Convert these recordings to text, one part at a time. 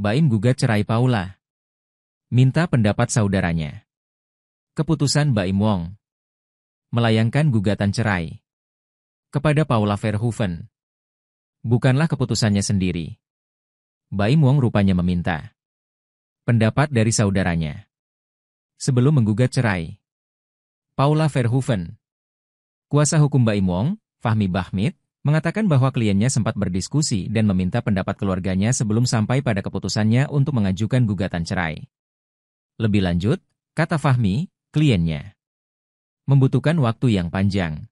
Baim gugat cerai Paula. Minta pendapat saudaranya. Keputusan Baim Wong. Melayangkan gugatan cerai. Kepada Paula Verhoeven. Bukanlah keputusannya sendiri. Baim Wong rupanya meminta pendapat dari saudaranya. Sebelum menggugat cerai, Paula Verhoeven, kuasa hukum Baim Wong, Fahmi Bahmid, mengatakan bahwa kliennya sempat berdiskusi dan meminta pendapat keluarganya sebelum sampai pada keputusannya untuk mengajukan gugatan cerai. Lebih lanjut, kata Fahmi, kliennya membutuhkan waktu yang panjang.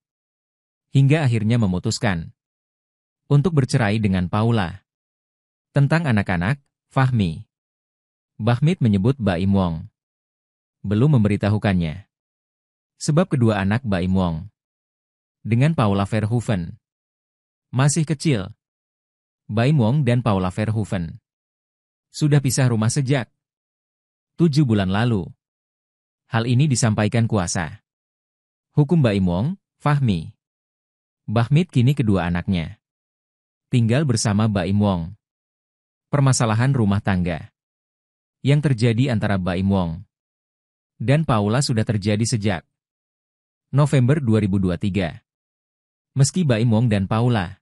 Hingga akhirnya memutuskan untuk bercerai dengan Paula. Tentang anak-anak, Fahmi. Bahmit menyebut Baim Wong. Belum memberitahukannya. Sebab kedua anak Baim Wong. Dengan Paula Verhoeven. Masih kecil. Bai Wong dan Paula Verhoeven. Sudah pisah rumah sejak tujuh bulan lalu. Hal ini disampaikan kuasa. Hukum Bai Wong, Fahmi. Bahmid kini kedua anaknya. Tinggal bersama Baim Wong. Permasalahan rumah tangga. Yang terjadi antara Baim Wong dan Paula sudah terjadi sejak November 2023 meski Baim Wong dan Paula.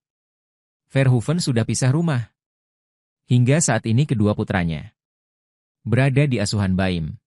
Verhoeven sudah pisah rumah. Hingga saat ini kedua putranya berada di asuhan Baim.